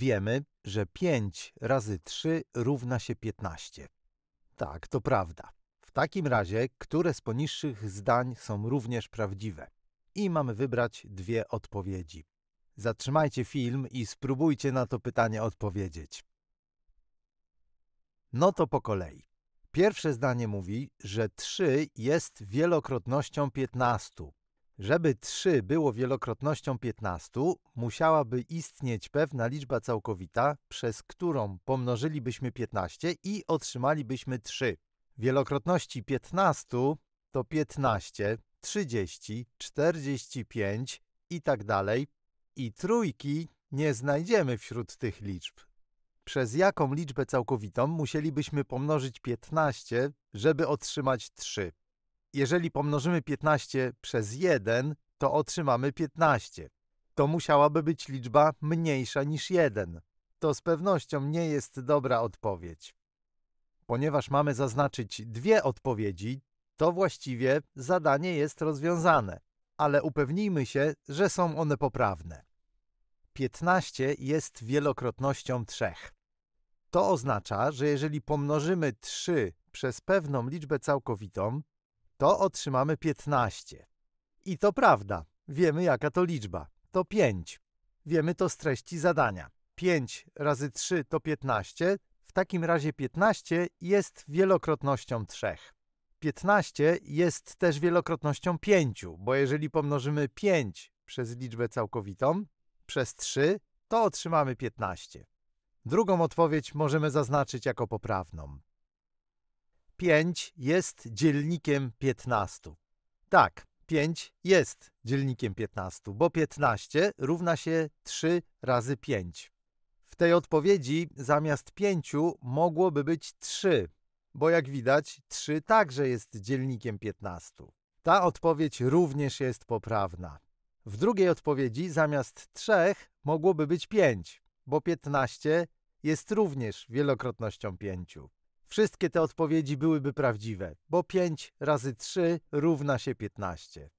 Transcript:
Wiemy, że 5 razy 3 równa się 15. Tak, to prawda. W takim razie, które z poniższych zdań są również prawdziwe? I mamy wybrać dwie odpowiedzi. Zatrzymajcie film i spróbujcie na to pytanie odpowiedzieć. No to po kolei. Pierwsze zdanie mówi, że 3 jest wielokrotnością 15, żeby 3 było wielokrotnością 15, musiałaby istnieć pewna liczba całkowita, przez którą pomnożylibyśmy 15 i otrzymalibyśmy 3. Wielokrotności 15 to 15, 30, 45 i tak dalej. I trójki nie znajdziemy wśród tych liczb. Przez jaką liczbę całkowitą musielibyśmy pomnożyć 15, żeby otrzymać 3? jeżeli pomnożymy 15 przez 1, to otrzymamy 15. To musiałaby być liczba mniejsza niż 1. To z pewnością nie jest dobra odpowiedź. Ponieważ mamy zaznaczyć dwie odpowiedzi, to właściwie zadanie jest rozwiązane, ale upewnijmy się, że są one poprawne. 15 jest wielokrotnością 3. To oznacza, że jeżeli pomnożymy 3 przez pewną liczbę całkowitą, to otrzymamy 15. I to prawda, wiemy jaka to liczba. To 5. Wiemy to z treści zadania. 5 razy 3 to 15, w takim razie 15 jest wielokrotnością 3. 15 jest też wielokrotnością 5, bo jeżeli pomnożymy 5 przez liczbę całkowitą przez 3, to otrzymamy 15. Drugą odpowiedź możemy zaznaczyć jako poprawną. 5 jest dzielnikiem 15. Tak, 5 jest dzielnikiem 15, bo 15 równa się 3 razy 5. W tej odpowiedzi zamiast 5 mogłoby być 3, bo jak widać 3 także jest dzielnikiem 15. Ta odpowiedź również jest poprawna. W drugiej odpowiedzi zamiast 3 mogłoby być 5, bo 15 jest również wielokrotnością 5. Wszystkie te odpowiedzi byłyby prawdziwe, bo 5 razy 3 równa się 15.